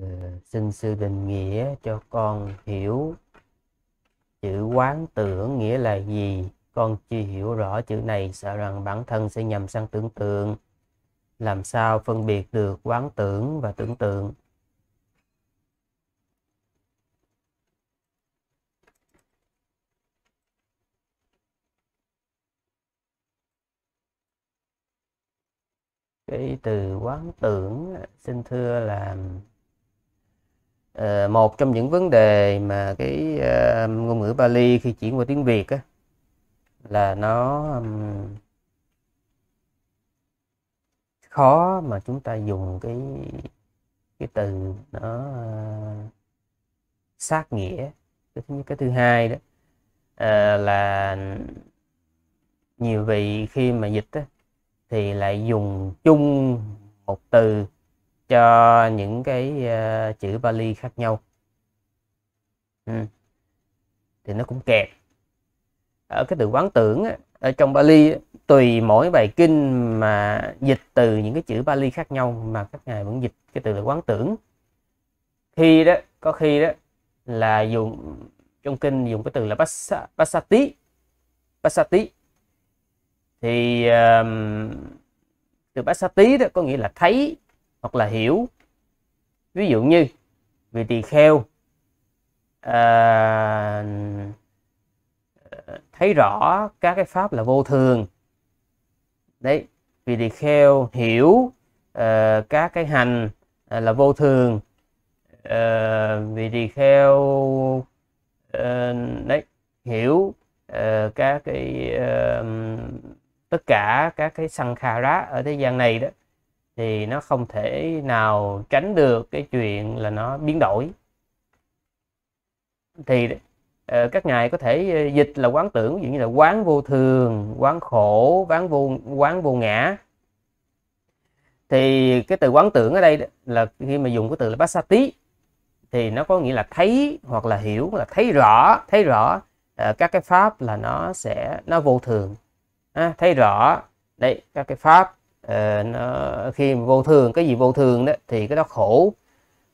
Ờ, xin sư định nghĩa cho con hiểu chữ quán tưởng nghĩa là gì con chưa hiểu rõ chữ này sợ rằng bản thân sẽ nhầm sang tưởng tượng làm sao phân biệt được quán tưởng và tưởng tượng cái từ quán tưởng xin thưa là Ờ, một trong những vấn đề mà cái ờ, ngôn ngữ Bali khi chuyển qua tiếng Việt á, là nó khó mà chúng ta dùng cái cái từ nó ờ, sát nghĩa cái thứ, cái thứ hai đó là nhiều vị khi mà dịch á, thì lại dùng chung một từ cho những cái uh, chữ Bali khác nhau ừ. thì nó cũng kẹt ở cái từ quán tưởng ở trong Bali tùy mỗi bài kinh mà dịch từ những cái chữ Bali khác nhau mà các ngài vẫn dịch cái từ là quán tưởng khi đó có khi đó là dùng trong kinh dùng cái từ là basa, basati basati thì um, từ basati đó có nghĩa là thấy hoặc là hiểu ví dụ như vị tỳ kheo à, thấy rõ các cái pháp là vô thường đấy vị tỳ kheo hiểu uh, các cái hành à, là vô thường uh, vì tỳ kheo uh, đấy hiểu uh, các cái uh, tất cả các cái sankhara ở thế gian này đó thì nó không thể nào tránh được cái chuyện là nó biến đổi thì ờ, các ngài có thể ờ, dịch là quán tưởng ví dụ như là quán vô thường quán khổ quán vô quán vô ngã thì cái từ quán tưởng ở đây là khi mà dùng cái từ là basati thì nó có nghĩa là thấy hoặc là hiểu là thấy rõ thấy rõ ờ, các cái pháp là nó sẽ nó vô thường à, thấy rõ đấy các cái pháp Ờ, nó khi vô thường cái gì vô thường đó thì cái đó khổ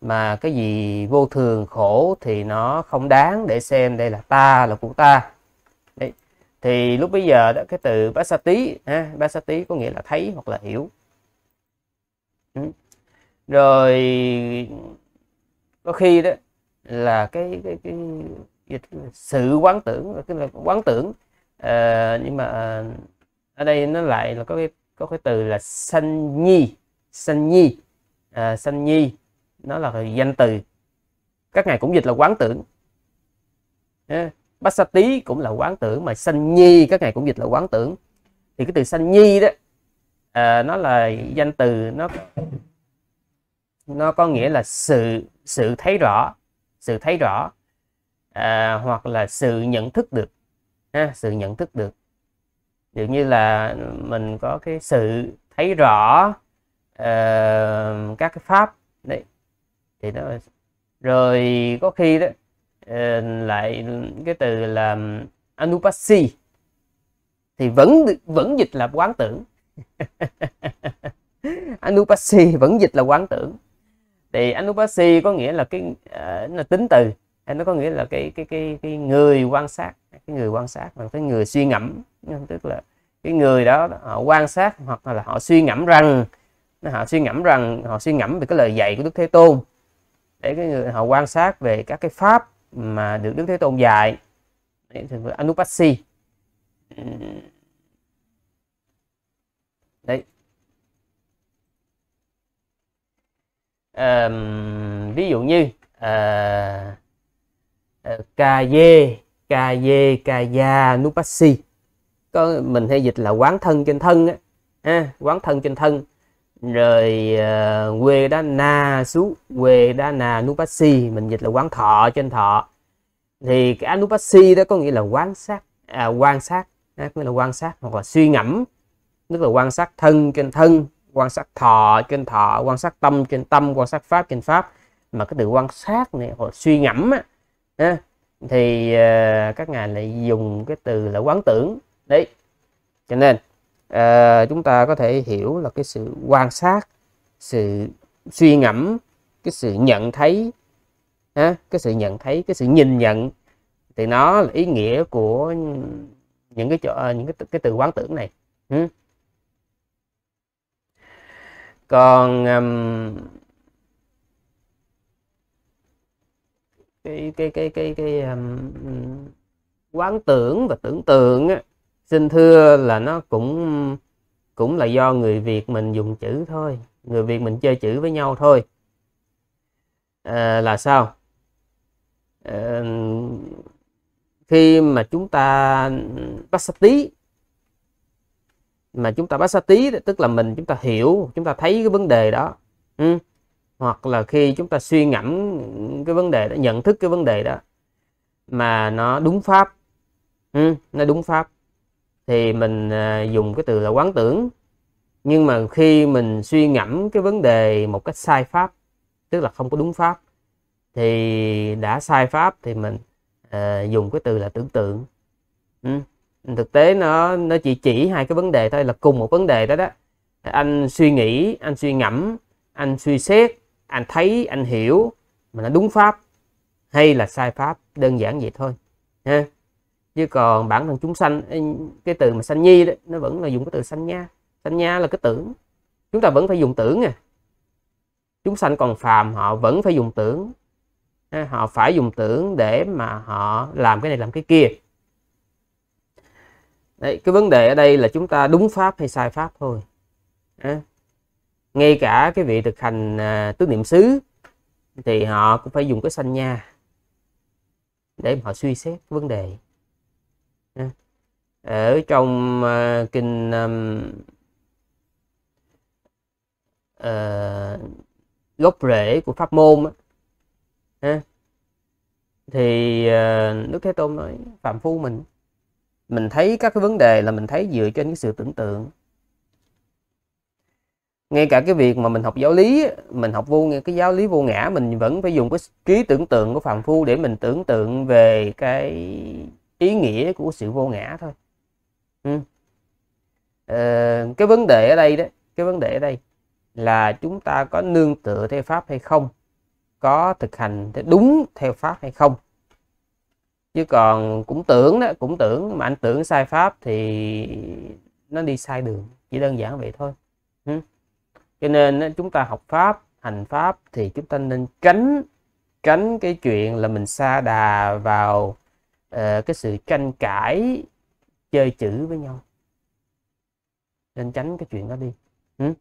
mà cái gì vô thường khổ thì nó không đáng để xem đây là ta là của ta Đấy. thì lúc bây giờ đó cái từ bát sa tý bát sa tý có nghĩa là thấy hoặc là hiểu ừ. rồi có khi đó là cái cái, cái, cái sự quán tưởng cái là quán tưởng uh, nhưng mà ờ, ở đây nó lại là có cái có cái từ là sanh nhi sanh nhi à, sanh nhi nó là danh từ các ngài cũng dịch là quán tưởng bát sa tí cũng là quán tưởng mà sanh nhi các ngài cũng dịch là quán tưởng thì cái từ sanh nhi đó à, nó là danh từ nó nó có nghĩa là sự sự thấy rõ sự thấy rõ à, hoặc là sự nhận thức được ha, sự nhận thức được dụ như là mình có cái sự thấy rõ uh, các cái pháp đấy thì nó rồi có khi đó uh, lại cái từ là anupassi thì vẫn vẫn dịch là quán tưởng anupassi vẫn dịch là quán tưởng thì anupassi có nghĩa là cái uh, là tính từ nó có nghĩa là cái cái cái cái người quan sát cái người quan sát và cái người suy ngẫm tức là cái người đó họ quan sát hoặc là họ suy ngẫm rằng họ suy ngẫm rằng họ suy ngẫm về cái lời dạy của Đức Thế Tôn để cái người họ quan sát về các cái pháp mà được Đức Thế Tôn dạy Anupassi đấy um, ví dụ như uh, kaye kaye kaya nupasi có mình hay dịch là quán thân trên thân á à, quán thân trên thân rồi uh, quê đó na xú quê đó na nupasi mình dịch là quán thọ trên thọ thì cái anupasi đó có nghĩa là quán sát à, quan sát à, nghĩa là quan sát hoặc là suy ngẫm tức là quan sát thân trên thân quan sát thọ trên thọ quan sát tâm trên tâm quan sát pháp trên pháp mà cái từ quan sát này hoặc suy ngẫm á, ha thì ờ, các ngài lại dùng cái từ là quán tưởng đấy cho nên uh, chúng ta có thể hiểu là cái sự quan sát sự suy ngẫm cái sự nhận thấy ha, cái sự nhận thấy cái sự nhìn nhận thì nó là ý nghĩa của những cái chỗ ờ, những cái, cái từ quán tưởng này ừ. còn um, cái cái cái cái cái um, quán tưởng và tưởng tượng á, xin thưa là nó cũng cũng là do người Việt mình dùng chữ thôi người Việt mình chơi chữ với nhau thôi à, là sao à, khi mà chúng ta bắt sát tí mà chúng ta bắt sát tí tức là mình chúng ta hiểu chúng ta thấy cái vấn đề đó ừ hoặc là khi chúng ta suy ngẫm cái vấn đề đó nhận thức cái vấn đề đó mà nó đúng pháp ừ, nó đúng pháp thì mình à, dùng cái từ là quán tưởng nhưng mà khi mình suy ngẫm cái vấn đề một cách sai pháp tức là không có đúng pháp thì đã sai pháp thì mình uh, dùng cái từ là tưởng tượng ừ. thực tế nó nó chỉ chỉ hai cái vấn đề thôi là cùng một vấn đề đó đó anh suy nghĩ anh suy ngẫm anh suy xét anh thấy anh hiểu mà nó đúng pháp hay là sai pháp đơn giản vậy thôi ha chứ còn bản thân chúng sanh cái từ mà sanh nhi đó nó vẫn là dùng cái từ sanh nha sanh nha là cái tưởng chúng ta vẫn phải dùng tưởng à chúng sanh còn phàm họ vẫn phải dùng tưởng ha? họ phải dùng tưởng để mà họ làm cái này làm cái kia Đấy, cái vấn đề ở đây là chúng ta đúng pháp hay sai pháp thôi ha? ngay cả cái vị thực hành à, tứ niệm xứ thì họ cũng phải dùng cái sanh nha để họ suy xét vấn đề ở trong uh, kinh um, gốc rễ của pháp môn á, thì ờ, đức thế tôn nói phạm phu mình mình thấy các cái vấn đề là mình thấy dựa trên cái sự tưởng tượng ngay cả cái việc mà mình học giáo lý mình học vô cái giáo lý vô ngã mình vẫn phải dùng cái trí tưởng tượng của phàm phu để mình tưởng tượng về cái ý nghĩa của sự vô ngã thôi ừ. ờ, cái vấn đề ở đây đó cái vấn đề ở đây là chúng ta có nương tựa theo pháp hay không có thực hành đúng theo pháp hay không chứ còn cũng tưởng đó cũng tưởng mà anh tưởng sai pháp thì nó đi sai đường chỉ đơn giản vậy thôi ừ cho nên chúng ta học pháp hành pháp thì chúng ta nên tránh tránh cái chuyện là mình xa đà vào uh, cái sự tranh cãi chơi chữ với nhau nên tránh cái chuyện đó đi ừ?